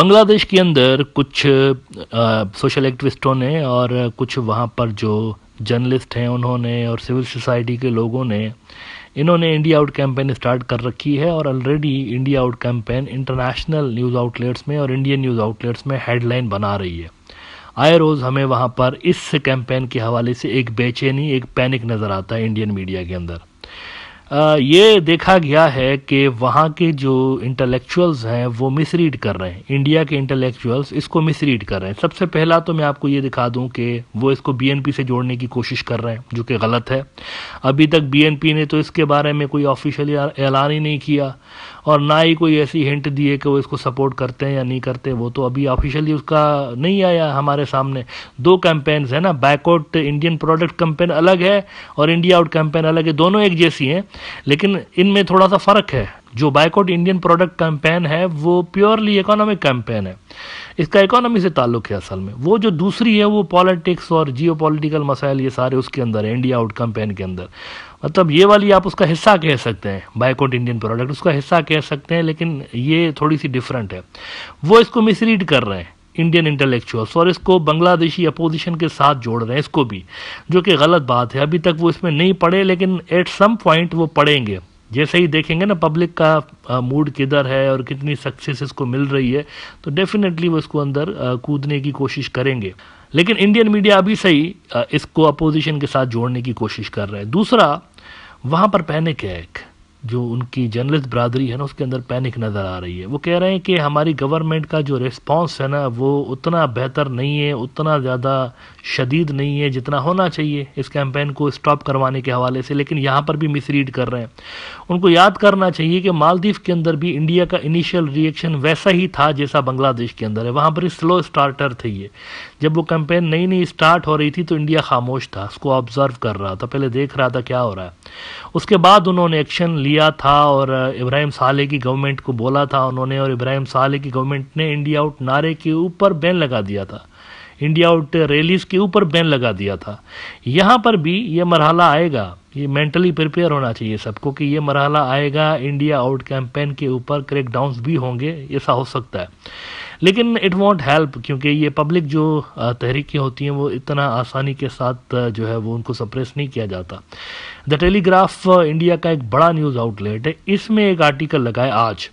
बांग्लादेश के अंदर कुछ सोशल एक्टिविस्टों ने और कुछ वहाँ पर जो जर्नलिस्ट हैं उन्होंने और सिविल सोसाइटी के लोगों ने इन्होंने इंडिया आउट कैंपेन स्टार्ट कर रखी है और already India out campaign international news outlets में और इंडियन न्यूज़ आउटलेट्स में हेडलाइन बना रही है आए रोज़ हमें वहाँ पर इस कैंपेन के हवाले से एक बेचैनी एक पैनिक नज़र आता है इंडियन मीडिया के अंदर ये देखा गया है कि वहाँ के जो इंटेलेक्चुअल्स हैं वो मिसरीड कर रहे हैं इंडिया के इंटेलेक्चुअल्स इसको मिसरीड कर रहे हैं सबसे पहला तो मैं आपको ये दिखा दूं कि वो इसको बीएनपी से जोड़ने की कोशिश कर रहे हैं जो कि गलत है अभी तक बीएनपी ने तो इसके बारे में कोई ऑफिशियल ऐलान ही नहीं किया और ना ही कोई ऐसी हिंट दिए कि वो इसको सपोर्ट करते हैं या नहीं करते वो तो अभी ऑफिशियली उसका नहीं आया हमारे सामने दो कैंपेन्स है ना बैकआउट इंडियन प्रोडक्ट कैंपेन अलग है और इंडिया आउट कैंपेन अलग है दोनों एक जैसी हैं लेकिन इनमें थोड़ा सा फ़र्क है जो बाइकआउट इंडियन प्रोडक्ट कैंपेन है वो प्योरली इकोनॉमिक कैंपेन है इसका इकोनॉमी से ताल्लुक है असल में वो जो दूसरी है वो पॉलिटिक्स और जियो पॉलिटिकल मसाइल ये सारे उसके अंदर है इंडिया आउट कैंपेन के अंदर मतलब ये वाली आप उसका हिस्सा कह सकते हैं बाइकआउट इंडियन प्रोडक्ट उसका हिस्सा कह सकते हैं लेकिन ये थोड़ी सी डिफरेंट है वो इसको मिसरीड कर रहे हैं इंडियन इंटेलेक्चुअल्स और इसको बांग्लादेशी अपोजिशन के साथ जोड़ रहे हैं इसको भी जो कि गलत बात है अभी तक वो इसमें नहीं पढ़े लेकिन एट सम पॉइंट वो पढ़ेंगे जैसे ही देखेंगे ना पब्लिक का मूड किधर है और कितनी सक्सेस इसको मिल रही है तो डेफिनेटली वो इसको अंदर आ, कूदने की कोशिश करेंगे लेकिन इंडियन मीडिया अभी सही इसको अपोजिशन के साथ जोड़ने की कोशिश कर रहा है दूसरा वहाँ पर पैनिक है एक जो उनकी जर्नलिस्ट बरदरी है ना उसके अंदर पैनिक नज़र आ रही है वो कह रहे हैं कि हमारी गवर्नमेंट का जो रिस्पॉन्स है ना वो उतना बेहतर नहीं है उतना ज़्यादा शदीद नहीं है जितना होना चाहिए इस कैंपेन को स्टॉप करवाने के हवाले से लेकिन यहाँ पर भी मिसरीड कर रहे हैं उनको याद करना चाहिए कि मालदीव के अंदर भी इंडिया का इनिशियल रिएक्शन वैसा ही था जैसा बांग्लादेश के अंदर है वहाँ पर स्लो स्टार्टर थे ये जब वो कैंपेन नई नई स्टार्ट हो रही थी तो इंडिया खामोश था उसको ऑब्ज़र्व कर रहा था पहले देख रहा था क्या हो रहा है उसके बाद उन्होंने एक्शन लिया लिया था और इब्राहिम साले की गवर्नमेंट को बोला था उन्होंने और इब्राहिम साले की गवर्नमेंट ने इंडिया आउट नारे के ऊपर बैन लगा दिया था इंडिया आउट रैलीज के ऊपर बैन लगा दिया था यहाँ पर भी ये मरहला आएगा ये मेंटली प्रिपेयर होना चाहिए सबको कि ये मरहला आएगा इंडिया आउट कैंपेन के ऊपर डाउन भी होंगे ऐसा हो सकता है लेकिन इट वॉन्ट हेल्प क्योंकि ये पब्लिक जो तहरीकें होती हैं वो इतना आसानी के साथ जो है वो उनको सप्रेस नहीं किया जाता द टेलीग्राफ इंडिया का एक बड़ा न्यूज़ आउटलेट है इसमें एक आर्टिकल लगाए आज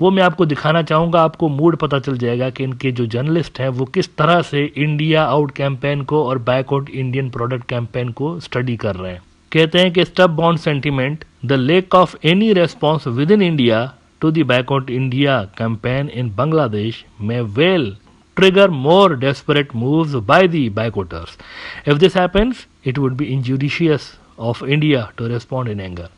वो मैं आपको दिखाना चाहूँगा आपको मूड पता चल जाएगा कि इनके जो जर्नलिस्ट हैं वो किस तरह से इंडिया आउट कैंपेन को और बैकआउट इंडियन प्रोडक्ट कैंपेन को स्टडी कर रहे हैं कहते हैं कि stub bond sentiment the lack of any response within India to the boycott India campaign in Bangladesh में well trigger more desperate move by the boycotters. If this happens, it would be injudicious of India to respond in anger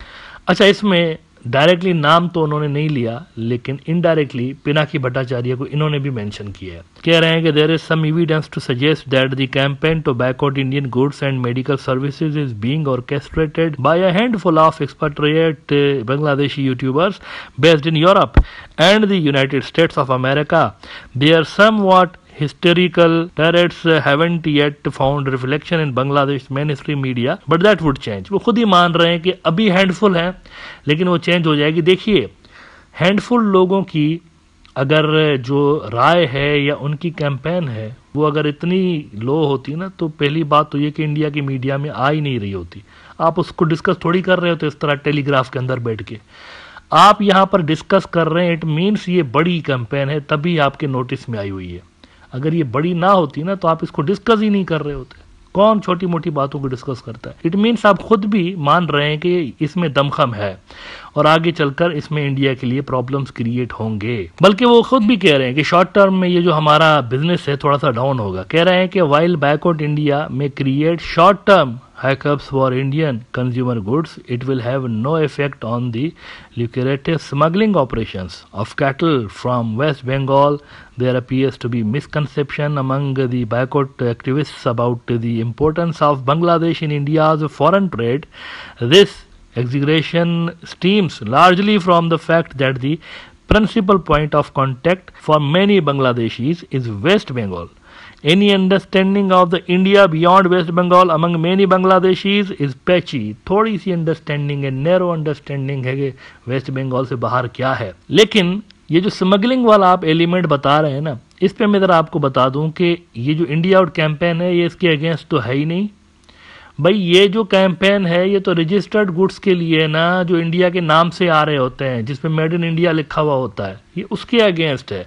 अच्छा इसमें directly नाम तो उन्होंने नहीं लिया लेकिन indirectly Pinaki Bhattacharya को इन्होंने भी मेंशन किया है कह रहे हैं कि there is some evidence to suggest that the campaign to boycott Indian goods and medical services is being orchestrated by a handful of expatriate Bangladeshi YouTubers based in Europe and the United States of America they are somewhat hysterical parrots haven't yet found reflection in Bangladesh mainstream media, but that would change. वो खुद ही मान रहे हैं कि अभी handful है लेकिन वो चेंज हो जाएगी देखिए हैंडफुल लोगों की अगर जो राय है या उनकी कैंपेन है वो अगर इतनी लो होती ना तो पहली बात तो ये कि इंडिया की मीडिया में आ ही नहीं रही होती आप उसको डिस्कस थोड़ी कर रहे होते इस तरह टेलीग्राफ के अंदर बैठ के आप यहाँ पर डिस्कस कर रहे हैं इट मीन्स ये बड़ी कैंपेन है तभी आपके नोटिस में आई हुई है अगर ये बड़ी ना होती ना तो आप इसको डिस्कस ही नहीं कर रहे होते कौन छोटी मोटी बातों को डिस्कस करता है इट मीन्स आप खुद भी मान रहे हैं कि इसमें दमखम है और आगे चलकर इसमें इंडिया के लिए प्रॉब्लम्स क्रिएट होंगे बल्कि वो खुद भी कह रहे हैं कि शॉर्ट टर्म में ये जो हमारा बिजनेस है थोड़ा सा डाउन होगा कह रहे हैं कि वाइल्ड बैकआउट इंडिया में create short term hiccups for Indian consumer goods, it will have no effect on the lucrative smuggling operations of cattle from West Bengal. There appears to be misconception among the boycott activists about the importance of Bangladesh in India's foreign trade. This exaggeration stems largely from the fact that the principal point of contact for many Bangladeshis is West Bengal Any understanding of the India beyond West Bengal among many Bangladeshis is patchy. थोड़ी सी understanding है narrow understanding है कि waste Bengal से बाहर क्या है लेकिन ये जो स्मगलिंग वाला आप एलिमेंट बता रहे हैं ना इस पर मैं ज़रा आपको बता दूं कि ये जो इंडिया आउट कैंपेन है ये इसके अगेंस्ट तो है ही नहीं भाई ये जो कैंपेन है ये तो रजिस्टर्ड गुड्स के लिए ना जो इंडिया के नाम से आ रहे होते हैं जिसमें मेड इन इंडिया लिखा हुआ होता है ये उसके अगेंस्ट है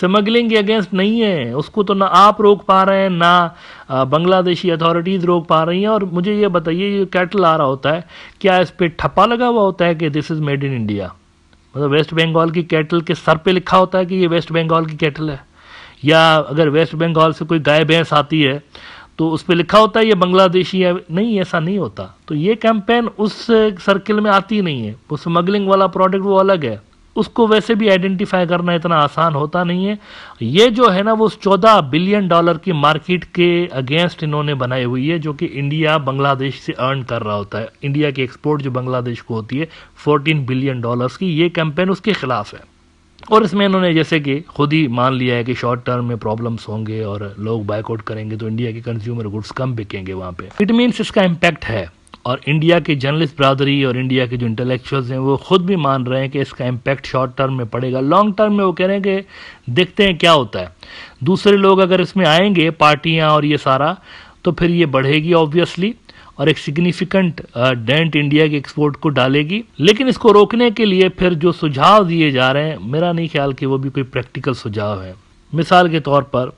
स्मगलिंग के अगेंस्ट नहीं है उसको तो ना आप रोक पा रहे हैं ना बांग्लादेशी अथॉरिटीज़ रोक पा रही हैं और मुझे ये बताइए ये कैटल आ रहा होता है क्या इस पर ठप्पा लगा हुआ होता है कि this is made in India मतलब वेस्ट बंगाल की कैटल के सर पे लिखा होता है कि ये वेस्ट बंगाल की कैटल है या अगर वेस्ट बंगाल से कोई गाय भैंस आती है तो उस पर लिखा होता है ये बांग्लादेशी है नहीं ऐसा नहीं होता तो ये कैंपेन उस सर्किल uh, में आती नहीं है वो स्मगलिंग वाला प्रोडक्ट वो अलग है उसको वैसे भी आइडेंटिफाई करना इतना आसान होता नहीं है ये जो है ना वो चौदह बिलियन डॉलर की मार्केट के अगेंस्ट इन्होंने बनाई हुई है जो कि इंडिया बांग्लादेश से अर्न कर रहा होता है इंडिया की एक्सपोर्ट जो बांग्लादेश को होती है फोर्टीन बिलियन डॉलर्स की ये कैंपेन उसके खिलाफ है और इसमें इन्होंने जैसे कि खुद ही मान लिया है कि शॉर्ट टर्म में प्रॉब्लम्स होंगे और लोग बाइकआउट करेंगे तो इंडिया के कंज्यूमर गुड्स कम बिकेंगे वहाँ पे इट मीन्स इसका इम्पैक्ट है और इंडिया के जर्नलिस्ट बरदरी और इंडिया के जो इंटेलेक्चुअल्स हैं वो खुद भी मान रहे हैं कि इसका इम्पैक्ट शॉर्ट टर्म में पड़ेगा लॉन्ग टर्म में वो कह रहे हैं कि देखते हैं क्या होता है दूसरे लोग अगर इसमें आएंगे पार्टियाँ और ये सारा तो फिर ये बढ़ेगी ऑब्वियसली और एक सिग्निफिकेंट डेंट इंडिया के एक्सपोर्ट को डालेगी लेकिन इसको रोकने के लिए फिर जो सुझाव दिए जा रहे हैं मेरा नहीं ख्याल कि वो भी कोई प्रैक्टिकल सुझाव है मिसाल के तौर पर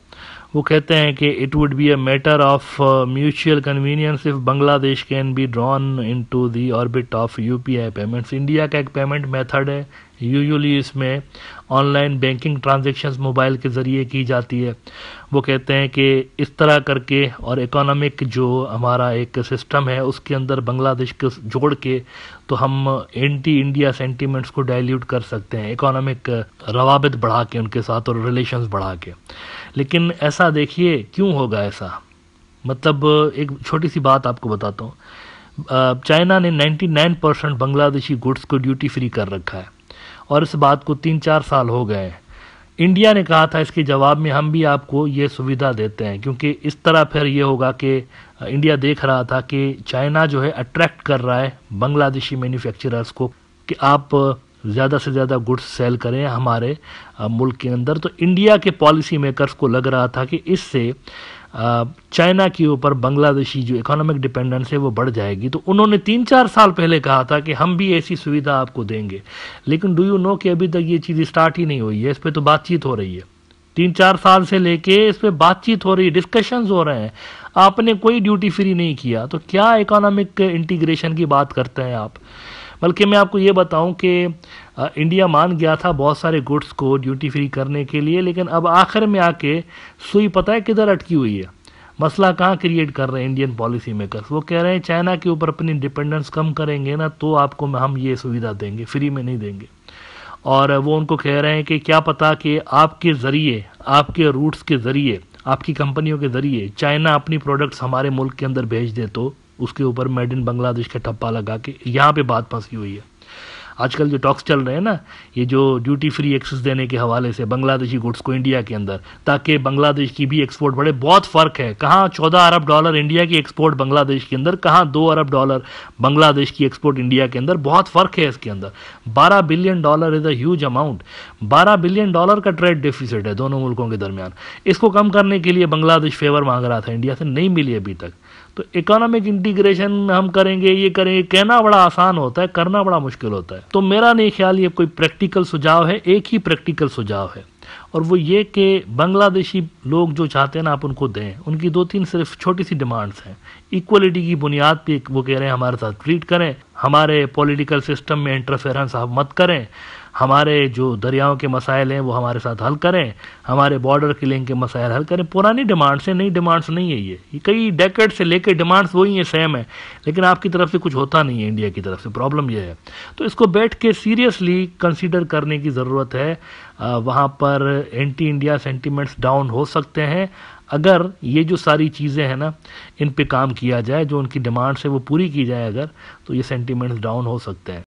वो कहते हैं कि it would be a matter of mutual convenience if Bangladesh can be drawn into the orbit of U P I payments India का एक पेमेंट मेथड है यूजुअली इसमें ऑनलाइन बैंकिंग ट्रांजेक्शन्स मोबाइल के ज़रिए की जाती है वो कहते हैं कि इस तरह करके और इकोनॉमिक जो हमारा एक सिस्टम है उसके अंदर बांग्लादेश को जोड़ के तो हम एंटी इंडिया सेंटीमेंट्स को डाइल्यूट कर सकते हैं इकोनॉमिक रवाबित बढ़ा के उनके साथ और रिलेशंस बढ़ा के लेकिन ऐसा देखिए क्यों होगा ऐसा मतलब एक छोटी सी बात आपको बताता हूँ चाइना ने 99 परसेंट बांग्लादेशी गुड्स को ड्यूटी फ्री कर रखा है और इस बात को तीन चार साल हो गए हैं इंडिया ने कहा था इसके जवाब में हम भी आपको ये सुविधा देते हैं क्योंकि इस तरह फिर ये होगा कि इंडिया देख रहा था कि चाइना जो है अट्रैक्ट कर रहा है बांग्लादेशी मैन्युफैक्चरर्स को कि आप ज़्यादा से ज़्यादा गुड्स सेल करें हमारे मुल्क के अंदर तो इंडिया के पॉलिसी मेकर्स को लग रहा था कि इससे चाइना के ऊपर बांग्लादेशी जो इकोनॉमिक डिपेंडेंस है वो बढ़ जाएगी तो उन्होंने तीन चार साल पहले कहा था कि हम भी ऐसी सुविधा आपको देंगे लेकिन डू यू नो कि अभी तक ये चीज़ स्टार्ट ही नहीं हुई है इस पर तो बातचीत हो रही है तीन चार साल से लेके इस पर बातचीत हो रही है डिस्कशंस हो रहे हैं आपने कोई ड्यूटी फ्री नहीं किया तो क्या इकोनॉमिक इंटीग्रेशन की बात करते हैं आप बल्कि मैं आपको ये बताऊं कि इंडिया मान गया था बहुत सारे गुड्स को ड्यूटी फ्री करने के लिए लेकिन अब आखिर में आके सुई पता है किधर अटकी हुई है मसला कहाँ क्रिएट कर रहे हैं इंडियन पॉलिसी मेकर्स वो कह रहे हैं चाइना के ऊपर अपनी डिपेंडेंस कम करेंगे ना तो आपको हम ये सुविधा देंगे फ्री में नहीं देंगे और वो उनको कह रहे हैं कि क्या पता कि आपके ज़रिए आपके रूट्स के ज़रिए आपकी कंपनियों के ज़रिए चाइना अपनी प्रोडक्ट्स हमारे मुल्क के अंदर भेज दे तो उसके ऊपर मेड इन बांग्लादेश का ठप्पा लगा के यहाँ पे बात फंसी हुई है आजकल जो टॉक्स चल रहे हैं ना ये जो ड्यूटी फ्री एक्सेस देने के हवाले से बांग्लादेशी गुड्स को इंडिया के अंदर ताकि बांग्लादेश की भी एक्सपोर्ट बढ़े बहुत फ़र्क है कहाँ चौदह अरब डॉलर इंडिया की एक्सपोर्ट बांग्लादेश के अंदर कहाँ दो अरब डॉलर बांग्लादेश की एक्सपोर्ट इंडिया के अंदर बहुत फ़र्क है इसके अंदर बारह billion dollar is a huge amount बारह बिलियन डॉलर का ट्रेड डिफिसिट है दोनों मुल्कों के दरमियान इसको कम करने के लिए बांग्लादेश फेवर मांग रहा था इंडिया से नहीं मिली अभी तक तो इकोनॉमिक इंटीग्रेशन हम करेंगे ये करेंगे कहना बड़ा आसान होता है करना बड़ा मुश्किल होता है तो मेरा नहीं ख्याल ये कोई प्रैक्टिकल सुझाव है एक ही प्रैक्टिकल सुझाव है और वो ये कि बांग्लादेशी लोग जो चाहते हैं ना आप उनको दें उनकी दो तीन सिर्फ छोटी सी डिमांड्स हैं इक्वलिटी की बुनियाद पे वो कह रहे हैं हमारे साथ ट्रीट करें हमारे पॉलिटिकल सिस्टम में इंटरफेरेंस आप मत करें हमारे जो दरियाओं के मसाइल हैं वो हमारे साथ हल करें हमारे बॉर्डर किलिंग के मसाइल हल करें पुरानी डिमांड्स हैं नई डिमांड्स नहीं है ये कई डेकेड से लेकर डिमांड्स वही हैं सेम है लेकिन आपकी तरफ से कुछ होता नहीं है इंडिया की तरफ से प्रॉब्लम यह है तो इसको बैठ के सीरियसली कंसिडर करने की ज़रूरत है वहाँ पर एंटी इंडिया सेंटिमेंट्स डाउन हो सकते हैं अगर ये जो सारी चीज़ें हैं ना इन पे काम किया जाए जो उनकी डिमांड्स है वो पूरी की जाए अगर तो ये सेंटिमेंट्स डाउन हो सकते हैं